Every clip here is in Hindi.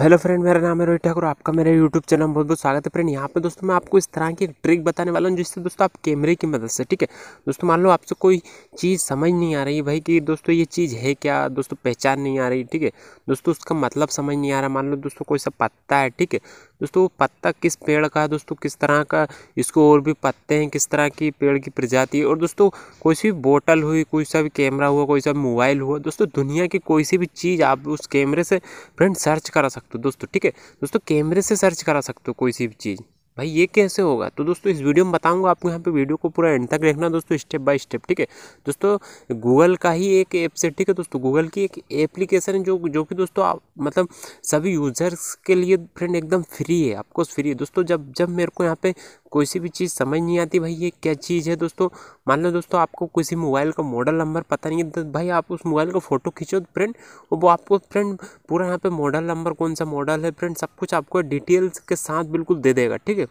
हेलो फ्रेंड मेरा नाम है रोहित ठाकुर आपका मेरे यूट्यूब चैनल में बहुत बहुत स्वागत है फ्रेंड यहाँ पे दोस्तों मैं आपको इस तरह की एक ट्रिक बताने वाला हूँ जिससे दोस्तों आप कैमरे की मदद से ठीक है दोस्तों मान लो आपसे कोई चीज़ समझ नहीं आ रही भाई कि दोस्तों ये चीज़ है क्या दोस्तों पहचान नहीं आ रही ठीक है दोस्तों उसका मतलब समझ नहीं आ रहा मान लो दोस्तों कोई सब पता है ठीक है दोस्तों पत्ता किस पेड़ का है दोस्तों किस तरह का इसको और भी पत्ते हैं किस तरह की पेड़ की प्रजाति और दोस्तों कोई सी बोटल हुई कोई सा भी कैमरा हुआ कोई सा मोबाइल हुआ दोस्तों दुनिया की कोई सी भी चीज़ आप उस कैमरे से फ्रेंड सर्च करा सकते हो दोस्तों ठीक है दोस्तों कैमरे से सर्च करा सकते हो कोई सी भी चीज़ भाई ये कैसे होगा तो दोस्तों इस वीडियो में बताऊंगा आपको यहाँ पे वीडियो को पूरा एंड तक देखना दोस्तों स्टेप बाय स्टेप ठीक है दोस्तों गूगल का ही एक ऐप से ठीक है दोस्तों गूगल की एक एप्लीकेशन है जो जो कि दोस्तों आप मतलब सभी यूज़र्स के लिए फ्रेंड एकदम फ्री है आपको फ्री है दोस्तों जब जब मेरे को यहाँ पे कोई सी भी चीज़ समझ नहीं आती भाई ये क्या चीज़ है दोस्तों मान लो दोस्तों आपको किसी मोबाइल का मॉडल नंबर पता नहीं है तो भाई आप उस मोबाइल का फ़ोटो खींचो फ्रेंड तो वो आपको फ्रेंड पूरा यहाँ पे मॉडल नंबर कौन सा मॉडल है फ्रेंड सब कुछ आपको डिटेल्स के साथ बिल्कुल दे देगा ठीक है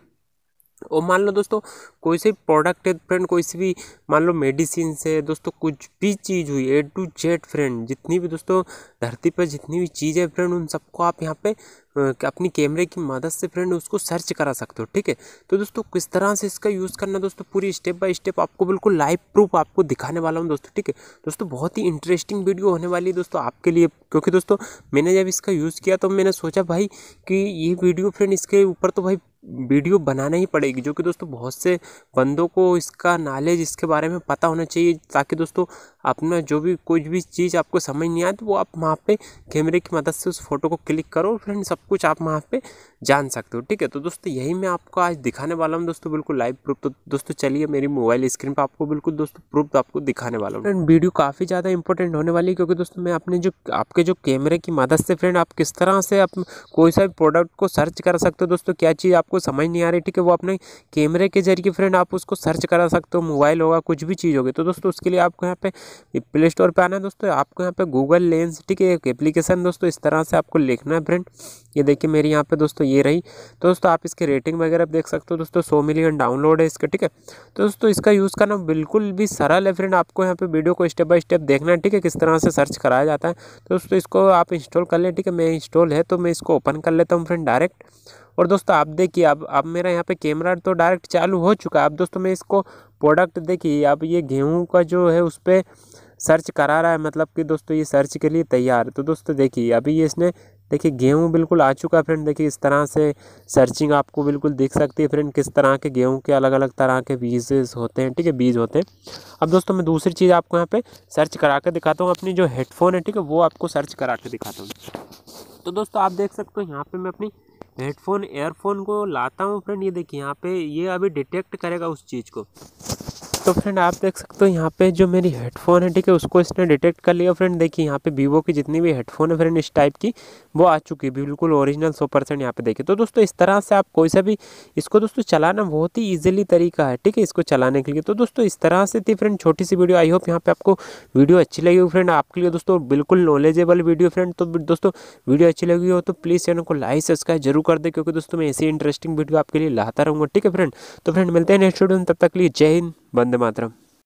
और मान लो दोस्तों कोई से प्रोडक्ट है फ्रेंड कोई से भी मान लो मेडिसिन से दोस्तों कुछ भी चीज़ हुई ए टू जेड फ्रेंड जितनी भी दोस्तों धरती पर जितनी भी चीज़ है फ्रेंड उन सबको आप यहाँ पे अपनी कैमरे की मदद से फ्रेंड उसको सर्च करा सकते हो ठीक है तो दोस्तों किस तरह से इसका यूज़ करना दोस्तों पूरी स्टेप बाय स्टेप आपको बिल्कुल लाइव प्रूफ आपको दिखाने वाला हूँ दोस्तों ठीक है दोस्तों बहुत ही इंटरेस्टिंग वीडियो होने वाली है दोस्तों आपके लिए क्योंकि दोस्तों मैंने जब इसका यूज़ किया तो मैंने सोचा भाई कि ये वीडियो फ्रेंड इसके ऊपर तो भाई वीडियो बनाना ही पड़ेगी जो कि दोस्तों बहुत से बंदों को इसका नॉलेज इसके बारे में पता होना चाहिए ताकि दोस्तों अपना जो भी कुछ भी चीज़ आपको समझ नहीं आए तो वो आप वहाँ पे कैमरे की मदद से उस फोटो को क्लिक करो फ्रेंड सब कुछ आप वहाँ पे जान सकते हो ठीक है तो दोस्तों यही मैं आपको आज दिखाने वाला हूँ दोस्तों बिल्कुल लाइव प्रूफ तो दोस्तों चलिए मेरी मोबाइल स्क्रीन पर आपको बिल्कुल दोस्तों प्रूफ आपको दिखाने वाला हूँ फ्रेंड वीडियो काफ़ी ज़्यादा इंपॉर्टेंट होने वाली है क्योंकि दोस्तों मैं अपने जो आपके जो कैमरे की मदद से फ्रेंड आप किस तरह से आप कोई सा प्रोडक्ट को सर्च कर सकते हो दोस्तों क्या चीज़ आप आपको समझ नहीं आ रही ठीक है वो अपने कैमरे के जरिए फ्रेंड आप उसको सर्च करा सकते हो मोबाइल होगा कुछ भी चीज़ होगी तो दोस्तों उसके लिए आपको यहाँ पे प्ले स्टोर पर आना है दोस्तों आपको यहाँ पे गूगल लेंस ठीक है एक एप्लीकेशन दोस्तों इस तरह से आपको लिखना है फ्रेंड ये देखिए मेरी यहाँ पे दोस्तों ये रही तो दोस्तों आप इसके रेटिंग वगैरह देख सकते हो दोस्तों सौ मिलियन डाउनलोड है इसका ठीक है तो दोस्तों इसका यूज़ करना बिल्कुल भी सरल है फ्रेंड आपको यहाँ पर वीडियो को स्टेप बाय स्टेप देखना है ठीक है किस तरह से सर्च कराया जाता है तो दोस्तों इसको आप इंस्टॉल कर लें ठीक है मैं इंस्टॉल है तो मैं इसको ओपन कर लेता हूँ फ्रेंड डायरेक्ट और दोस्तों आप देखिए अब अब मेरा यहाँ पे कैमरा तो डायरेक्ट चालू हो चुका है अब दोस्तों मैं इसको प्रोडक्ट देखिए अब ये गेहूँ का जो है उस पर सर्च करा रहा है मतलब कि दोस्तों ये सर्च के लिए तैयार तो दोस्तों देखिए अभी ये इसने देखिए गेहूँ बिल्कुल आ चुका है फ्रेंड देखिए इस तरह से सर्चिंग आपको बिल्कुल दिख सकती है फ्रेंड किस तरह के गेहूँ के अलग अलग तरह के बीजेस होते हैं ठीक है बीज होते हैं अब दोस्तों मैं दूसरी चीज़ आपको यहाँ पे सर्च करा के दिखाता हूँ अपनी जो हेडफोन है ठीक है वो आपको सर्च करा के दिखाता हूँ तो दोस्तों आप देख सकते हो यहाँ पर मैं अपनी हेडफोन एयरफोन को लाता हूँ फ्रेंड ये देखिए यहाँ पे ये अभी डिटेक्ट करेगा उस चीज़ को तो फ्रेंड आप देख सकते हो यहाँ पे जो मेरी हेडफोन है ठीक है उसको इसने डिटेक्ट कर लिया फ्रेंड देखिए यहाँ पे वीवो की जितनी भी हेडफोन है फ्रेंड इस टाइप की वो आ चुकी है बिल्कुल ओरिजिनल सौ परसेंट यहाँ पे देखिए तो दोस्तों इस तरह से आप कोई सा भी इसको दोस्तों चलाना बहुत ही ईजिली तरीका है ठीक है इसको चलाने के लिए तो दोस्तों इस तरह से थी फ्रेंड छोटी सी वीडियो आई होप यहाँ पे आपको वीडियो अच्छी लगी हुई फ्रेंड आपके लिए दोस्तों बिल्कुल नॉलेजेबल वीडियो फ्रेंड तो दोस्तों वीडियो अच्छी लगी हो तो प्लीज़ चैनल को लाइक सब्सक्राइब जरूर कर दे क्योंकि दोस्तों मैं ऐसी इंटरेस्टिंग वीडियो आपके लिए लाता रहूँगा ठीक है फ्रेंड तो फ्रेंड मिलते हैं नेक्स्ट वीडियो में तब तक लिए जय हिंद वंदे मातरम